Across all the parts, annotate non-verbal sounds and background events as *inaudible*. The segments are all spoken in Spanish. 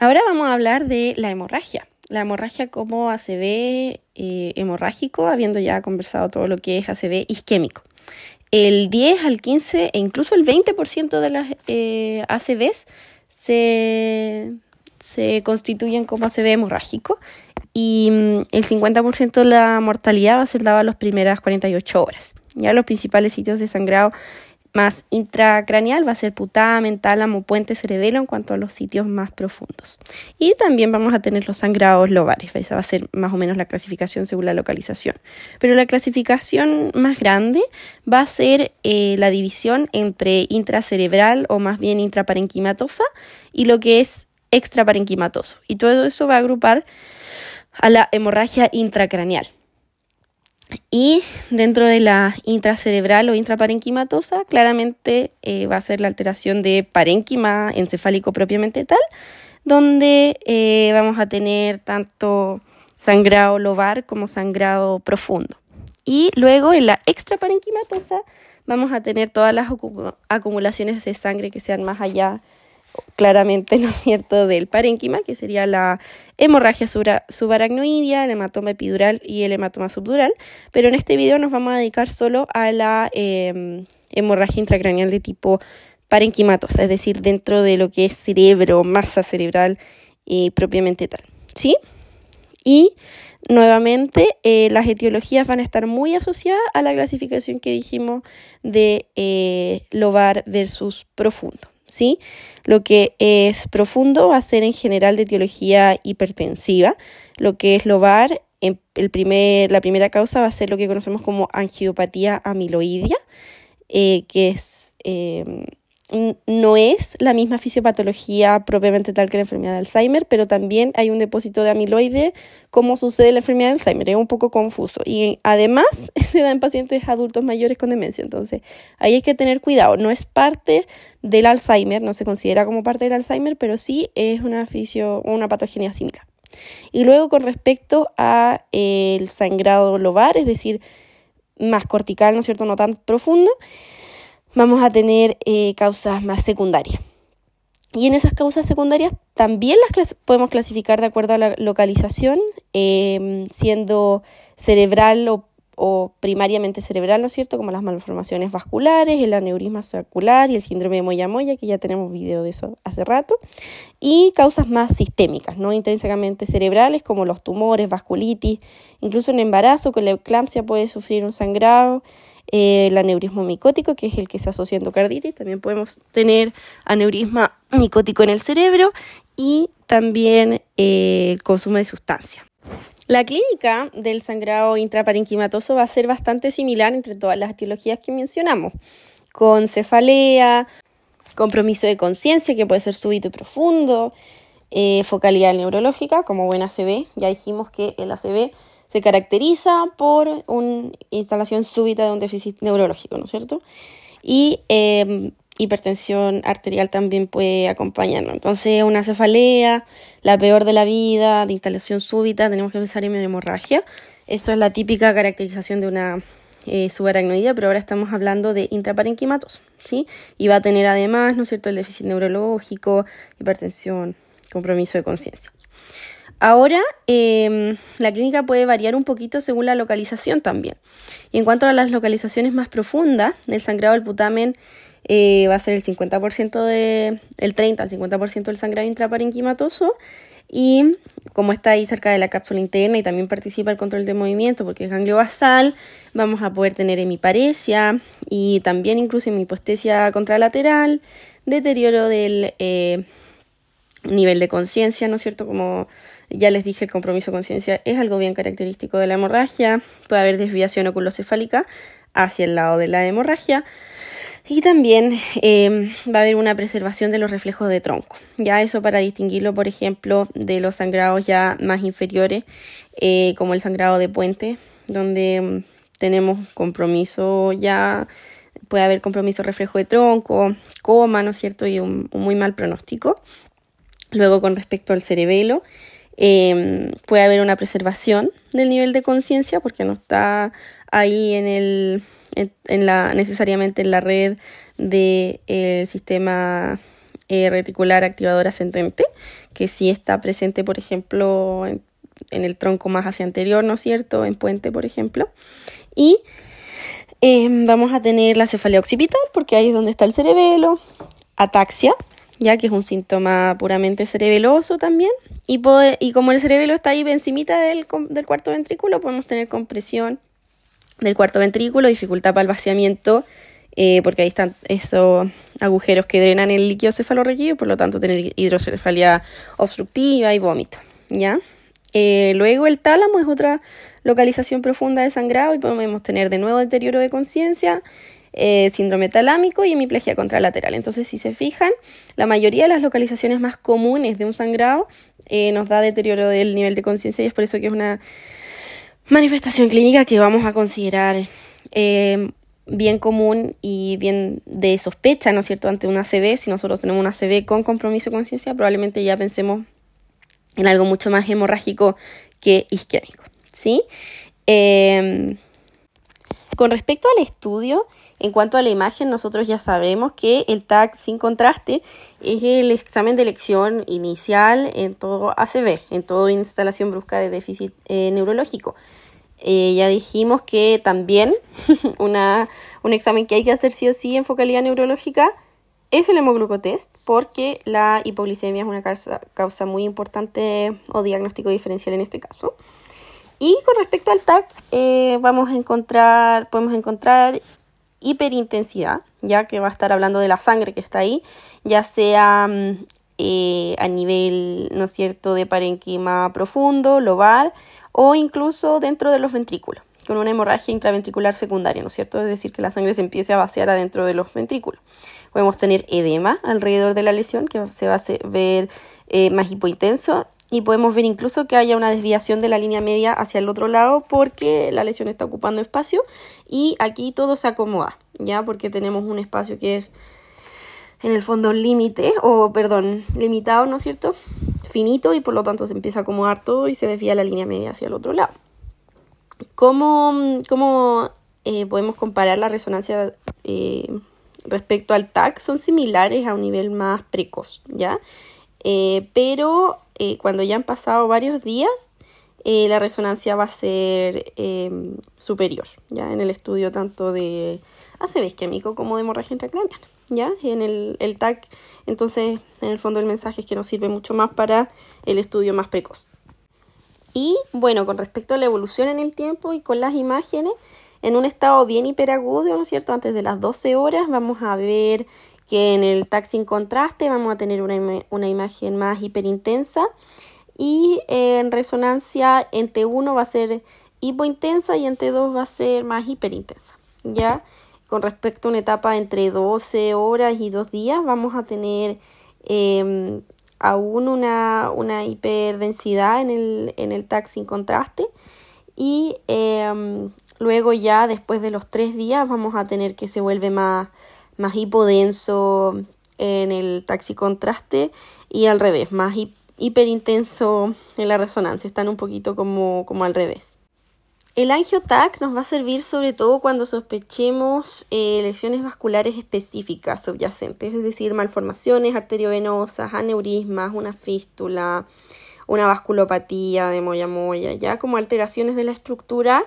Ahora vamos a hablar de la hemorragia. La hemorragia como ACV eh, hemorrágico, habiendo ya conversado todo lo que es ACV isquémico. El 10 al 15 e incluso el 20% de las eh, ACVs se, se constituyen como ACV hemorrágico y mm, el 50% de la mortalidad va a ser dada a las primeras 48 horas. Ya los principales sitios de sangrado más intracraneal va a ser putamen, tálamo, puente, cerebelo en cuanto a los sitios más profundos. Y también vamos a tener los sangrados lobares, esa va a ser más o menos la clasificación según la localización. Pero la clasificación más grande va a ser eh, la división entre intracerebral o más bien intraparenquimatosa y lo que es extraparenquimatoso. Y todo eso va a agrupar a la hemorragia intracraneal. Y dentro de la intracerebral o intraparenquimatosa, claramente eh, va a ser la alteración de parénquima encefálico propiamente tal, donde eh, vamos a tener tanto sangrado lobar como sangrado profundo. Y luego en la extraparenquimatosa vamos a tener todas las acumulaciones de sangre que sean más allá de claramente, *laughs* ¿no es cierto?, del parénquima, que sería la hemorragia subaracnoidea, el hematoma epidural y el hematoma subdural, pero en este video nos vamos a dedicar solo a la em, hemorragia intracraneal de tipo parenquimatosa, es decir, dentro de lo que es cerebro, masa cerebral y propiamente tal, ¿sí? Y nuevamente eh, las etiologías van a estar muy asociadas a la clasificación que dijimos de eh, lobar versus profundo. ¿sí? Lo que es profundo va a ser en general de etiología hipertensiva, lo que es lobar, em, el primer, la primera causa va a ser lo que conocemos como angiopatía amiloidia, eh, que es... Em, no es la misma fisiopatología propiamente tal que la enfermedad de Alzheimer, pero también hay un depósito de amiloide, como sucede en la enfermedad de Alzheimer, es un poco confuso. Y además *laughs* se da en pacientes adultos mayores con demencia, entonces ahí hay que tener cuidado, no es parte del Alzheimer, no se considera como parte del Alzheimer, pero sí es una, fisio, una patogenia similar. Y luego con respecto a eh, el sangrado lobar, es decir, más cortical, ¿no es cierto?, no tan profundo vamos a tener eh, causas más secundarias. Y en esas causas secundarias también las podemos clasificar de acuerdo a la localización, em, siendo cerebral o, primariamente cerebral, ¿no es cierto? Como las malformaciones vasculares, el aneurisma circular y el síndrome de Moyamoya, que ya tenemos video de eso hace rato. Y causas más sistémicas, no intrínsecamente cerebrales, como los tumores, vasculitis, incluso en embarazo, con la eclampsia puede sufrir un sangrado, el aneurismo micótico, que es el que se asocia a endocarditis, también podemos tener aneurisma micótico en el cerebro y también eh, consumo de sustancias. La clínica del sangrado intraparenquimatoso va a ser bastante similar entre todas las etiologías que mencionamos, con cefalea, compromiso de conciencia que puede ser súbito y profundo, eh, focalidad neurológica como buen ACV. Ya dijimos que el ACV se caracteriza por una instalación súbita de un déficit neurológico, ¿no es cierto? Y em, hipertensión arterial también puede acompañarlo. Entonces, una cefalea, la peor de la vida, de instalación súbita, tenemos que pensar en una hemorragia. Eso es la típica caracterización de una eh, subaracnoidea, pero ahora estamos hablando de intraparenquimatos, ¿sí? Y va a tener además, ¿no es cierto?, el déficit neurológico, hipertensión, compromiso de conciencia. Ahora, em, la clínica puede variar un poquito según la localización también. Y en cuanto a las localizaciones más profundas, el sangrado del putamen eh, va a ser el 50% de, el 30 al 50% del sangrado intraparenquimatoso y como está ahí cerca de la cápsula interna y también participa el control de movimiento porque es ganglio basal, vamos a poder tener hemiparesia y también incluso hemipostesia contralateral, deterioro del eh, nivel de conciencia, ¿no es cierto? Como ya les dije, el compromiso conciencia es algo bien característico de la hemorragia. Puede haber desviación oculocefálica hacia el lado de la hemorragia. Y también em, va a haber una preservación de los reflejos de tronco. Ya eso para distinguirlo, por ejemplo, de los sangrados ya más inferiores, eh, como el sangrado de puente, donde em, tenemos compromiso ya, puede haber compromiso reflejo de tronco, coma, ¿no es cierto? Y un muy mal pronóstico. Luego con respecto al cerebelo, Em, puede haber una preservación del nivel de conciencia porque no está ahí en el en, la necesariamente en la red del sistema eh, reticular activador ascendente que sí está presente por ejemplo en, el tronco más hacia anterior no es cierto en puente por ejemplo y em, vamos a tener la cefalea occipital porque ahí es donde está el cerebelo ataxia ya que es un síntoma puramente cerebeloso también. Y, y como el cerebelo está ahí encimita del, del cuarto ventrículo, podemos tener compresión del cuarto ventrículo, dificultad para el vaciamiento, eh, porque ahí están esos agujeros que drenan el líquido cefalorraquídeo, por lo tanto tener hidrocefalia obstructiva y vómito, ¿ya? Eh, luego el tálamo es otra localización profunda de sangrado y podemos tener de nuevo deterioro de conciencia eh, síndrome talámico y hemiplegia contralateral. Entonces, si se fijan, la mayoría de las localizaciones más comunes de un sangrado eh, nos da deterioro del nivel de conciencia y es por eso que es una manifestación clínica que vamos a considerar eh, bien común y bien de sospecha, ¿no es cierto?, ante una ACV Si nosotros tenemos una ACV con compromiso de conciencia, probablemente ya pensemos en algo mucho más hemorrágico que isquémico, ¿sí? Con respecto al estudio, en cuanto a la imagen, nosotros ya sabemos que el TAC sin contraste es el examen de elección inicial en todo ACB, en toda instalación brusca de déficit eh, neurológico. Eh, ya dijimos que también *laughs* un examen que hay que hacer sí o sí en focalidad neurológica es el hemoglucotest, porque la hipoglicemia es una causa muy importante o diagnóstico diferencial en este caso. Y con respecto al TAC, eh, vamos a encontrar, podemos encontrar hiperintensidad, ya que va a estar hablando de la sangre que está ahí, ya sea mm, eh, a nivel, ¿no es cierto?, de parenquima profundo, lobar, o incluso dentro de los ventrículos, con una hemorragia intraventricular secundaria, ¿no es cierto? Es decir, que la sangre se empiece a vaciar adentro de los ventrículos. Podemos tener edema alrededor de la lesión, que se va a ver eh, más hipointenso, y podemos ver incluso que haya una desviación de la línea media hacia el otro lado porque la lesión está ocupando espacio y aquí todo se acomoda, ¿ya? Porque tenemos un espacio que es en el fondo límite, o perdón, limitado, ¿no es cierto? Finito y por lo tanto se empieza a acomodar todo y se desvía la línea media hacia el otro lado. ¿Cómo, cómo eh, podemos comparar la resonancia eh, respecto al TAC? Son similares a un nivel más precoz, ¿ya? Eh, pero eh, cuando ya han pasado varios días, eh, la resonancia va a ser em, superior, ¿ya? En el estudio tanto de ACV isquémico como de hemorragia intracraniana, ¿ya? En el, el, TAC, entonces, en el fondo el mensaje es que nos sirve mucho más para el estudio más precoz. Y, bueno, con respecto a la evolución en el tiempo y con las imágenes, en un estado bien hiperagudo, ¿no es cierto? Antes de las 12 horas vamos a ver que en el tag sin contraste vamos a tener una, una imagen más hiperintensa y eh, en resonancia en T1 va a ser hipointensa y en T2 va a ser más hiperintensa. Ya con respecto a una etapa entre 12 horas y 2 días vamos a tener em, aún una, una, hiperdensidad en el, en el tag sin contraste y em, luego ya después de los 3 días vamos a tener que se vuelve más más hipodenso en el taxi contraste y al revés, más hiperintenso en la resonancia, están un poquito como, como al revés. El angiotac nos va a servir sobre todo cuando sospechemos eh, lesiones vasculares específicas subyacentes, es decir, malformaciones arteriovenosas, aneurismas, una fístula, una vasculopatía de moya moya, ya como alteraciones de la estructura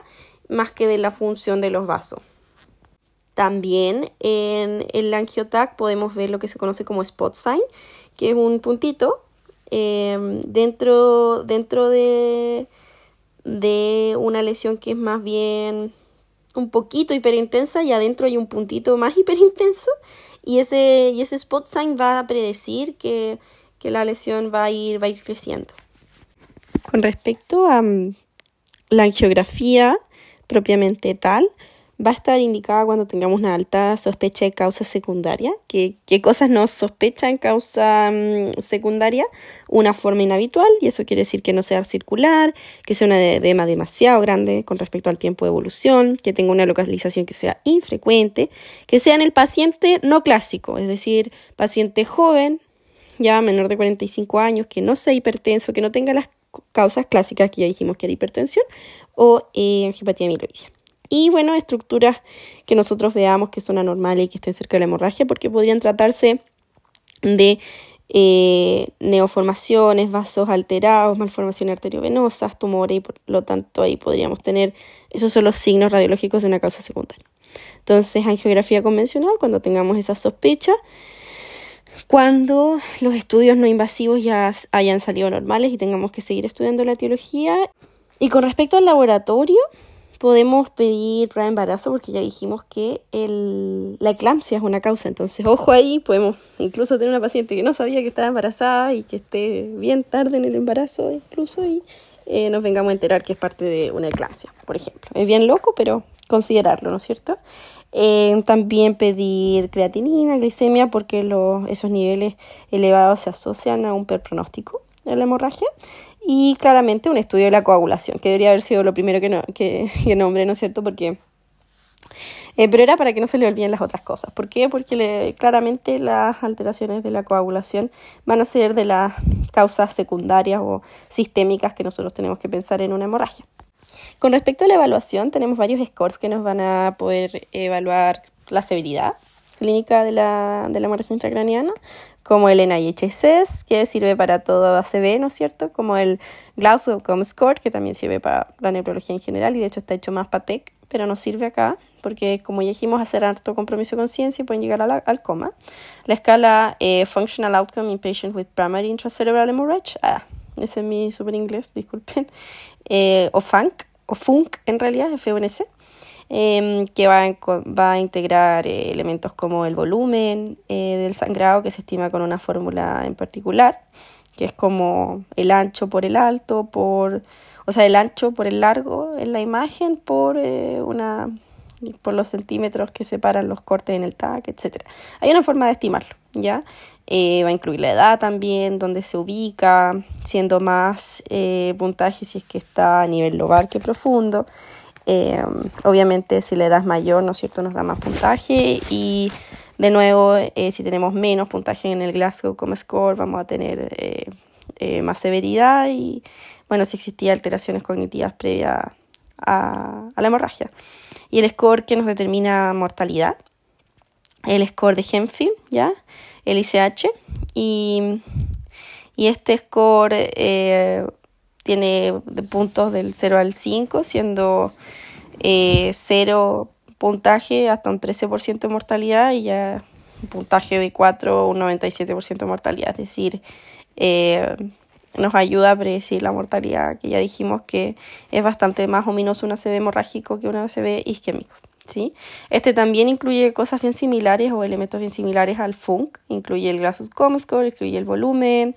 más que de la función de los vasos. También en el angiotac podemos ver lo que se conoce como spot sign, que es un puntito em, dentro, dentro de, de una lesión que es más bien un poquito hiperintensa y adentro hay un puntito más *laughs* hiperintenso y ese, y ese spot sign va a predecir que, la lesión va a ir, va a ir creciendo. Con respecto a mm, la angiografía propiamente tal, va a estar indicada cuando tengamos una alta sospecha de causa secundaria. ¿Qué, cosas nos sospechan causa mm, secundaria? Una forma inhabitual, y eso quiere decir que no sea circular, que sea una edema demasiado grande con respecto al tiempo de evolución, que tenga una localización que sea infrecuente, que sea en el paciente no clásico, es decir, paciente joven, ya menor de 45 años, que no sea hipertenso, que no tenga las causas clásicas que ya dijimos que era hipertensión o eh, hepatía y bueno, estructuras que nosotros veamos que son anormales y que estén cerca de la hemorragia, porque podrían tratarse de eh, neoformaciones, vasos alterados, malformaciones arteriovenosas, tumores, y por lo tanto ahí podríamos tener, esos son los signos radiológicos de una causa secundaria. Entonces, angiografía convencional, cuando tengamos esa sospecha, cuando los estudios no invasivos ya hayan salido normales y tengamos que seguir estudiando la etiología. Y con respecto al laboratorio, podemos pedir prueba embarazo porque ya dijimos que el, la eclampsia es una causa, entonces ojo ahí, podemos incluso tener una paciente que no sabía que estaba embarazada y que esté bien tarde en el embarazo incluso y eh, nos vengamos a enterar que es parte de una eclampsia, por ejemplo. Es bien loco, pero considerarlo, ¿no es cierto? Eh, también pedir creatinina, glicemia, porque los, esos niveles elevados se asocian a un peor pronóstico de la hemorragia y claramente un estudio de la coagulación, que debería haber sido lo primero que, no, *laughs* nombre, ¿no es cierto? Porque... Eh, pero era para que no se le olviden las otras cosas. ¿Por qué? Porque claramente las alteraciones de la coagulación van a ser de las causas secundarias o sistémicas que nosotros tenemos que pensar en una hemorragia. Con respecto a la evaluación, tenemos varios scores que nos van a poder evaluar la severidad clínica de la, de la hemorragia intracraneana como el NIHSS, que sirve para todo ACV, ¿no es cierto? Como el Coma Score, que también sirve para la neurología en general, y de hecho está hecho más para TEC, pero no sirve acá, porque como ya dijimos, hacer harto compromiso con ciencia y pueden llegar al coma. La escala eh, Functional Outcome in Patient with Primary Intracerebral Hemorrhage, ah, ese es mi super inglés, disculpen, eh, o FUNC, o FUNC en realidad, FUNC, Em, que va a, va a integrar eh, elementos como el volumen eh, del sangrado, que se estima con una fórmula en particular, que es como el ancho por el alto, por, o sea, el ancho por el largo en la imagen, por, eh, una, por los centímetros que separan los cortes en el tag, etc. Hay una forma de estimarlo, ¿ya? va a incluir la edad también, dónde se ubica, siendo más puntaje si es que está a nivel global que profundo Em, obviamente si le das mayor, ¿no es cierto?, nos da más puntaje y de nuevo, eh, si tenemos menos puntaje en el Glasgow como score, vamos a tener eh, eh, más severidad y, bueno, si existía alteraciones cognitivas previas a, la hemorragia. Y el score que nos determina mortalidad, el score de Hemphill, ¿ya?, el ICH, y, y este score tiene de puntos del 0 al 5, siendo eh, 0 puntaje hasta un 13% de mortalidad y ya un puntaje de 4, un 97% de mortalidad. Es decir, eh, nos ayuda a predecir la mortalidad, que ya dijimos que es bastante más o menos un ACV hemorrágico que un ACV isquémico. ¿sí? Este también incluye cosas bien similares o elementos bien similares al FUNC, incluye el Glasus Comscore, incluye el volumen,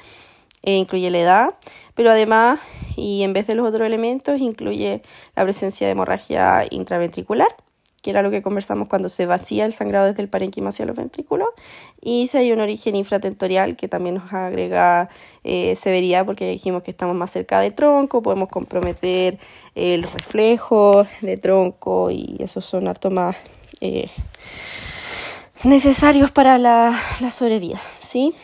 eh, incluye la edad, pero además, y en vez de los otros elementos, incluye la presencia de hemorragia intraventricular que era lo que conversamos cuando se vacía el sangrado desde el parénquima hacia los ventrículos, y si hay un origen infratentorial que también nos agrega eh, severidad porque dijimos que estamos más cerca del tronco, podemos comprometer el reflejo reflejos de tronco y esos son harto más eh, necesarios para la, la sobrevida, ¿sí?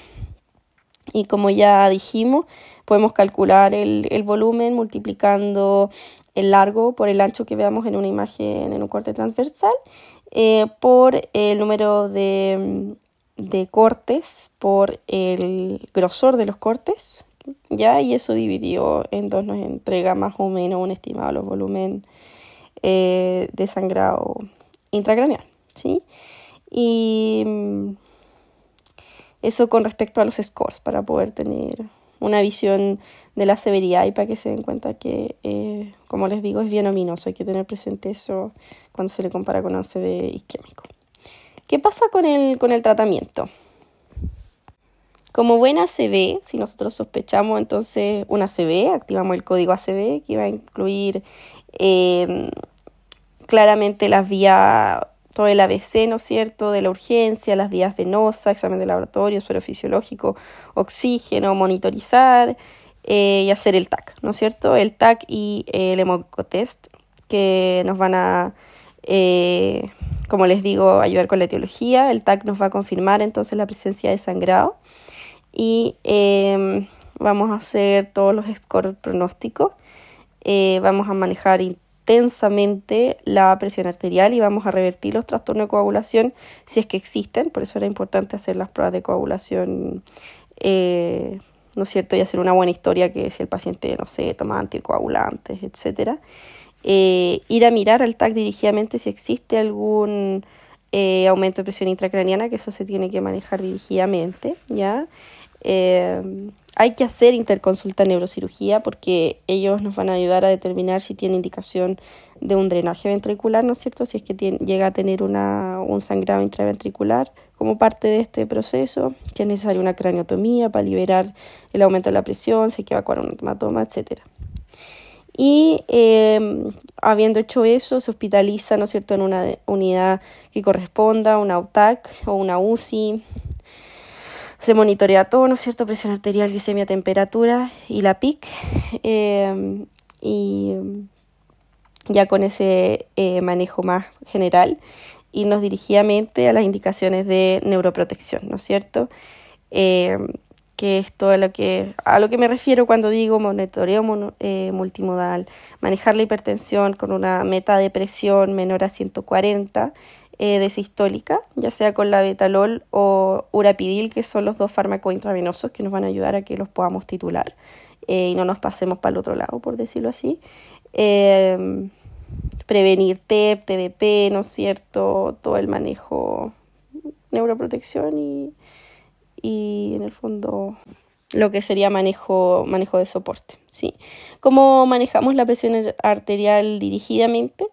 Y como ya dijimos, podemos calcular el, volumen multiplicando el largo por el ancho que veamos en una imagen en un corte transversal eh, por el número de, cortes, por el grosor de los cortes, ya y eso dividió en dos nos entrega más o menos un estimado de volumen eh, de sangrado intracraneal. ¿sí? Y eso con respecto a los scores, para poder tener una visión de la severidad y para que se den cuenta que, eh, como les digo, es bien ominoso. Hay que tener presente eso cuando se le compara con un CB isquémico. ¿Qué pasa con el, con el tratamiento? Como buena ACV, si nosotros sospechamos entonces una acb activamos el código acb que va a incluir eh, claramente las vías el ABC, ¿no es cierto?, de la urgencia, las vías venosas, examen de laboratorio, suero fisiológico, oxígeno, monitorizar eh, y hacer el TAC, ¿no es cierto?, el TAC y eh, el hemocotest que nos van a, eh, como les digo, ayudar con la etiología. El TAC nos va a confirmar entonces la presencia de sangrado y em, vamos a hacer todos los score pronósticos. vamos a manejar intensamente la presión arterial y vamos a revertir los trastornos de coagulación si es que existen. Por eso era importante hacer las pruebas de coagulación, eh, ¿no es cierto? Y hacer una buena historia que si el paciente, no sé, toma anticoagulantes, etc. Eh, ir a mirar al TAC dirigidamente si existe algún eh, aumento de presión intracraniana, que eso se tiene que manejar dirigidamente, ¿ya? Hay que hacer interconsulta en neurocirugía porque ellos nos van a ayudar a determinar si tiene indicación de un drenaje ventricular, ¿no es cierto? Si es que llega a tener una, un sangrado intraventricular como parte de este proceso, si es necesaria una craniotomía para liberar el aumento de la presión, si hay que evacuar un hematoma, etcétera. Y em, habiendo hecho eso, se hospitaliza, ¿no es cierto?, en una unidad que corresponda, una UTAC o una UCI, se monitorea todo, ¿no es cierto? Presión arterial, glicemia, temperatura y la PIC. Em, y ya con ese eh, manejo más general y nos dirigidamente a las indicaciones de neuroprotección, ¿no es cierto? Em, que es todo lo que, a lo que me refiero cuando digo monitoreo eh, multimodal, manejar la hipertensión con una meta de presión menor a 140 eh, deshistólica, ya sea con la betalol o urapidil, que son los dos fármacos intravenosos que nos van a ayudar a que los podamos titular eh, y no nos pasemos para el otro lado, por decirlo así. Em, prevenir TEP, TBP, ¿no es cierto? Todo el manejo, neuroprotección y, y en el fondo lo que sería manejo, manejo de soporte. ¿sí? ¿Cómo manejamos la presión arterial dirigidamente?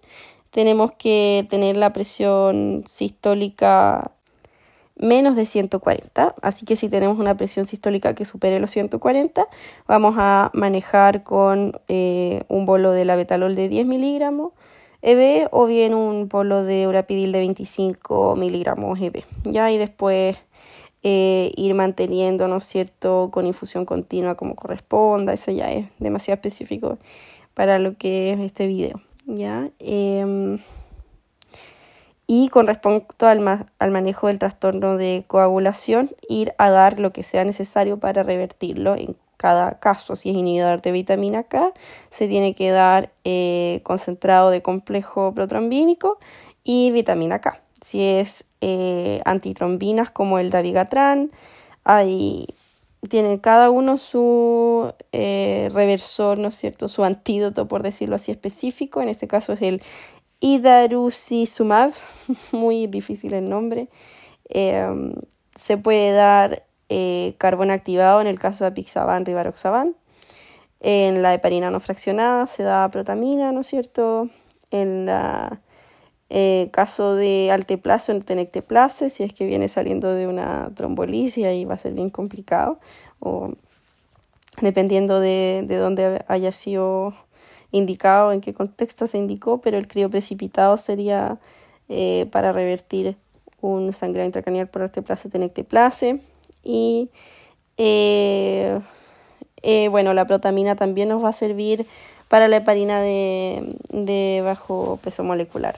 tenemos que tener la presión sistólica menos de 140, así que si tenemos una presión sistólica que supere los 140, vamos a manejar con eh, un bolo de la betalol de 10 miligramos EB o bien un bolo de urapidil de 25 miligramos EB, ¿ya? Y después eh, ir manteniendo, ¿no cierto?, con infusión continua como corresponda, eso ya es demasiado específico para lo que es este video. Em, y con respecto al, al, manejo del trastorno de coagulación, ir a dar lo que sea necesario para revertirlo. En cada caso, si es inhibidor de vitamina K, se tiene que dar eh, concentrado de complejo protrombínico y vitamina K. Si es eh, antitrombinas como el davigatran, hay tiene cada uno su eh, reversor, ¿no es cierto? Su antídoto, por decirlo así, específico. En este caso es el idarucizumab *laughs* muy difícil el nombre. Em, se puede dar eh, carbón activado en el caso de apixaban, rivaroxaban. En la heparina no fraccionada se da protamina, ¿no es cierto? En la eh, caso de alteplazo, tenecteplase, si es que viene saliendo de una trombolisis, ahí va a ser bien complicado, o dependiendo de, de dónde haya sido indicado, en qué contexto se indicó, pero el crío precipitado sería eh, para revertir un sangrado intracranial por alteplase, tenecteplase, y eh, eh, bueno, la protamina también nos va a servir para la heparina de bajo peso molecular.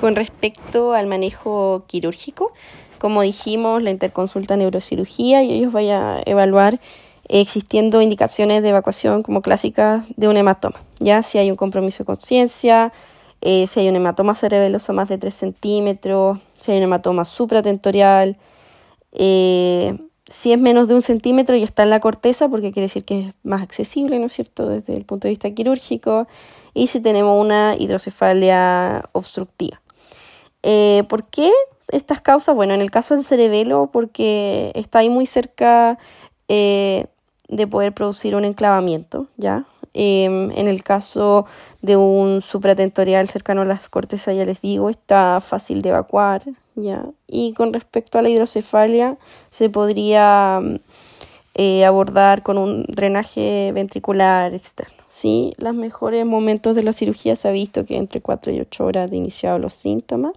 Con respecto al manejo quirúrgico, como dijimos, la interconsulta neurocirugía y ellos van a evaluar eh, existiendo indicaciones de evacuación como clásicas de un hematoma, ya si hay un compromiso de conciencia, eh, si hay un hematoma cerebeloso más de 3 centímetros, si hay un hematoma supratentorial, eh, si es menos de un centímetro y está en la corteza, porque quiere decir que es más accesible, ¿no es cierto?, desde el punto de vista quirúrgico, y si tenemos una hidrocefalia obstructiva. Eh, ¿Por qué estas causas? Bueno, en el caso del cerebelo, porque está ahí muy cerca eh, de poder producir un enclavamiento, ¿ya? Em, en el caso de un supratentorial cercano a las cortezas, ya les digo, está fácil de evacuar. ¿ya? Y con respecto a la hidrocefalia, se podría mm, eh, abordar con un drenaje ventricular externo. ¿sí? Los mejores momentos de la cirugía se ha visto que entre 4 y 8 horas de iniciado los síntomas.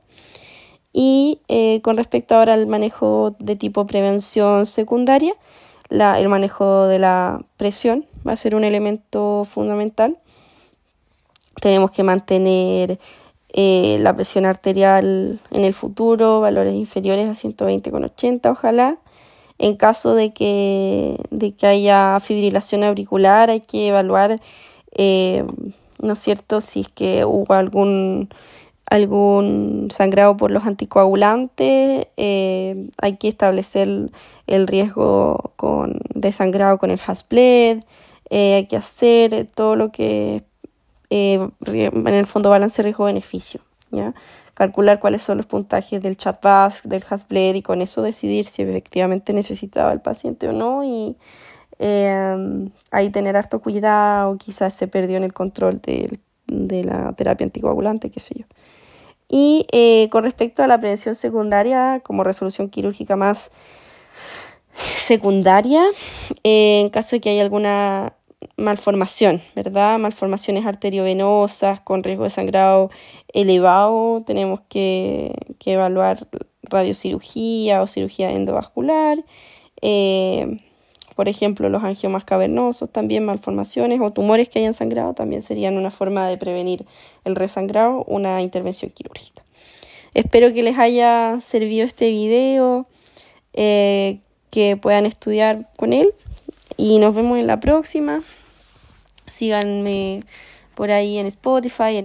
Y eh, con respecto ahora al manejo de tipo prevención secundaria, el manejo de la presión, va a ser un elemento fundamental. Tenemos que mantener eh, la presión arterial en el futuro, valores inferiores a 120,80, ojalá. En caso de que, de que haya fibrilación auricular, hay que evaluar, eh, ¿no cierto?, si es que hubo algún, algún sangrado por los anticoagulantes, eh, hay que establecer el riesgo con, de sangrado con el Hasbled, eh, hay que hacer, eh, todo lo que eh, en el fondo balance riesgo-beneficio. ¿ya? Calcular cuáles son los puntajes del chatbask, del Hasbled y con eso decidir si efectivamente necesitaba el paciente o no y em, ahí tener harto cuidado, quizás se perdió en el control de la terapia anticoagulante, qué sé yo. Y con respecto a la prevención secundaria como resolución quirúrgica más secundaria en caso de que haya alguna malformación, ¿verdad? Malformaciones arteriovenosas con riesgo de sangrado elevado, tenemos que, que evaluar radiocirugía o cirugía endovascular, eh, por ejemplo, los angiomas cavernosos, también malformaciones o tumores que hayan sangrado, también serían una forma de prevenir el resangrado, una intervención quirúrgica. Espero que les haya servido este video. Eh, que puedan estudiar con él. Y nos vemos en la próxima. Síganme por ahí en Spotify.